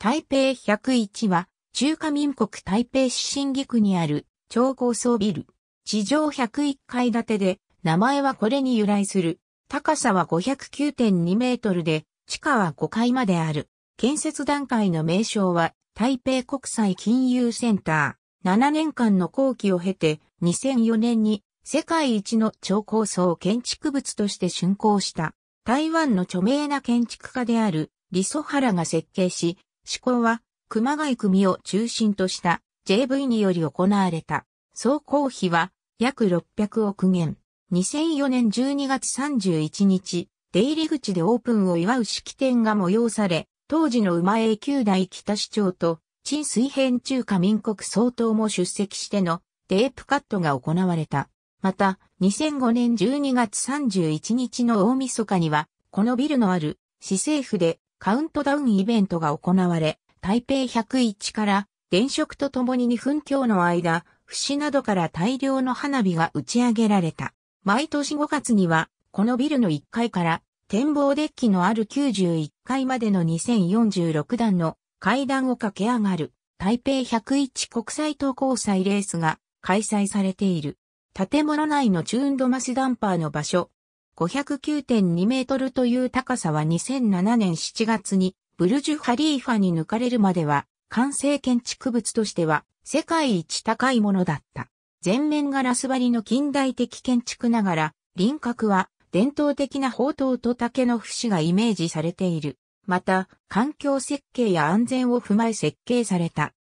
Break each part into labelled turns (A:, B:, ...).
A: 台北101は、中華民国台北市新義区にある超高層ビル。地上101階建てで、名前はこれに由来する。高さは509.2メートルで、地下は5階まである。建設段階の名称は、台北国際金融センター。7年間の工期を経て、2004年に世界一の超高層建築物として竣工した。台湾の著名な建築家である、リソハラが設計し、施行は、熊谷組を中心とした JV により行われた。総工費は約600億元。2004年12月31日、出入り口でオープンを祝う式典が催され、当時の馬英九代北市長と、陳水編中華民国総統も出席してのテープカットが行われた。また、2005年12月31日の大晦日には、このビルのある市政府でカウントダウンイベントが行われ、台北101から電飾とともに2分強の間、節などから大量の花火が打ち上げられた。毎年5月には、このビルの1階から展望デッキのある91階までの2046段の階段を駆け上がる台北101国際投稿祭レースが開催されている。建物内のチューンドマスダンパーの場所、509.2メートルという高さは2007年7月にブルジュ・ハリーファに抜かれるまでは完成建築物としては世界一高いものだった。全面ガラス張りの近代的建築ながら輪郭は伝統的な宝刀と竹の節がイメージされている。また、環境設計や安全を踏まえ設計された。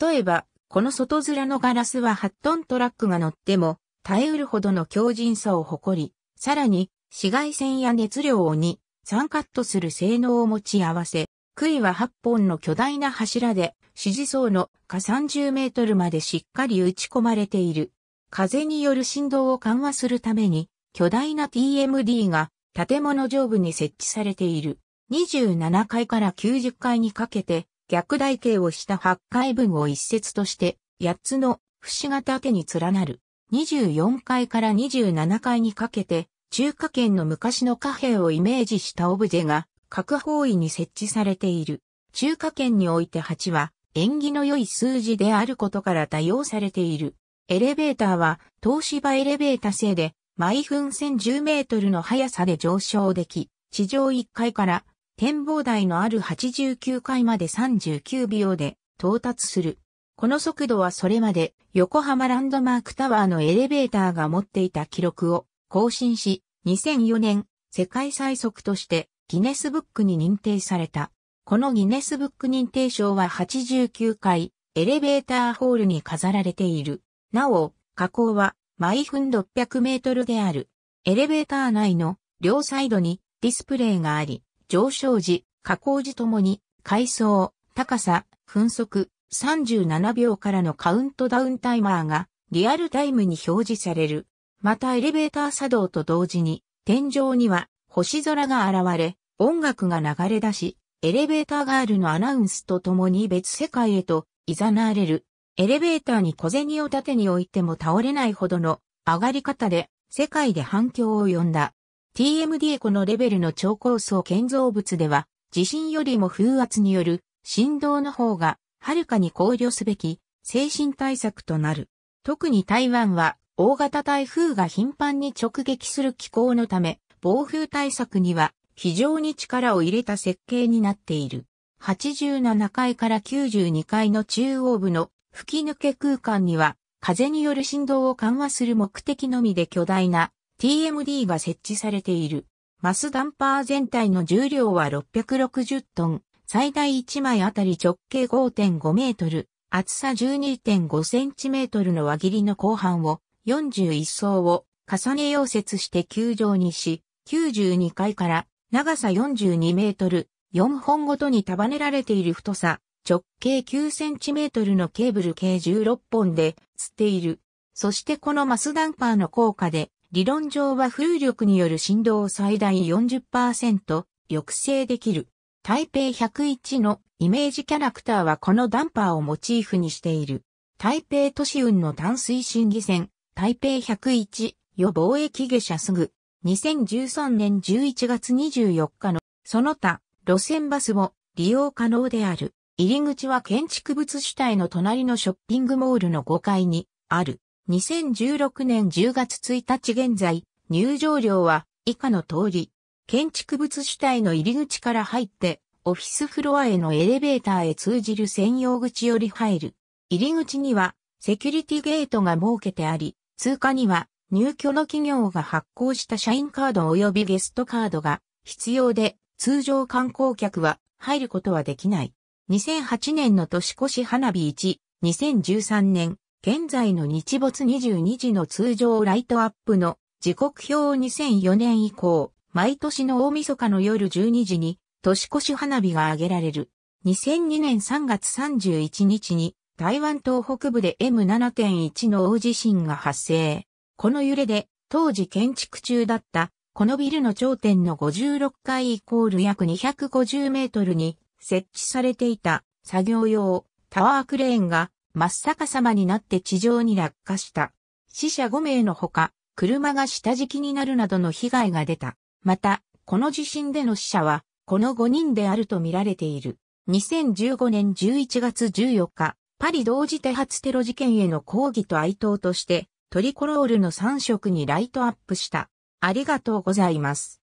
A: 例えば、この外面のガラスは8トントラックが乗っても、耐えうるほどの強靭さを誇り、さらに、紫外線や熱量を2、3カットする性能を持ち合わせ、杭は8本の巨大な柱で、支持層の下30メートルまでしっかり打ち込まれている。風による振動を緩和するために、巨大な TMD が建物上部に設置されている。27階から90階にかけて、逆台形をした8階分を一節として、8つの節型手に連なる。24階から27階にかけて、中華圏の昔の貨幣をイメージしたオブジェが各方位に設置されている。中華圏において8は縁起の良い数字であることから多用されている。エレベーターは東芝エレベータ製で毎分1010メートルの速さで上昇でき、地上1階から展望台のある89階まで39秒で到達する。この速度はそれまで横浜ランドマークタワーのエレベーターが持っていた記録を更新し、2004年、世界最速としてギネスブックに認定された。このギネスブック認定証は89回、エレベーターホールに飾られている。なお、加工は毎分600メートルである。エレベーター内の両サイドにディスプレイがあり、上昇時、加工時ともに、階層、高さ、分速、37秒からのカウントダウンタイマーがリアルタイムに表示される。またエレベーター作動と同時に、天井には星空が現れ、音楽が流れ出し、エレベーターガールのアナウンスとともに別世界へと誘われる。エレベーターに小銭を縦に置いても倒れないほどの上がり方で世界で反響を呼んだ。TMD このレベルの超高層建造物では、地震よりも風圧による振動の方がはるかに考慮すべき精神対策となる。特に台湾は大型台風が頻繁に直撃する気候のため、暴風対策には非常に力を入れた設計になっている。87階から92階の中央部の吹き抜け空間には、風による振動を緩和する目的のみで巨大な TMD が設置されている。マスダンパー全体の重量は660トン、最大1枚あたり直径5.5メートル、厚さ12.5センチメートルの輪切りの後半を41層を重ね溶接して球状にし、92階から長さ42メートル、4本ごとに束ねられている太さ、直径9センチメートルのケーブル計16本で釣っている。そしてこのマスダンパーの効果で、理論上は風力による振動を最大40%抑制できる。台北101のイメージキャラクターはこのダンパーをモチーフにしている。台北都市運の淡水審議船台北101、予防疫下車すぐ、2013年11月24日の、その他、路線バスも利用可能である。入り口は建築物主体の隣のショッピングモールの5階にある。2016年10月1日現在、入場料は以下の通り。建築物主体の入り口から入って、オフィスフロアへのエレベーターへ通じる専用口より入る。入り口には、セキュリティゲートが設けてあり、通貨には入居の企業が発行した社員カード及びゲストカードが必要で通常観光客は入ることはできない。2008年の年越し花火1、2013年、現在の日没22時の通常ライトアップの時刻表を2004年以降、毎年の大晦日の夜12時に年越し花火が挙げられる。2002年3月31日に台湾東北部で M7.1 の大地震が発生。この揺れで、当時建築中だった、このビルの頂点の56階イコール約250メートルに設置されていた作業用タワークレーンが真っ逆さまになって地上に落下した。死者5名のほか、車が下敷きになるなどの被害が出た。また、この地震での死者は、この5人であると見られている。2015年11月14日、パリ同時多発テロ事件への抗議と哀悼として、トリコロールの3色にライトアップした。ありがとうございます。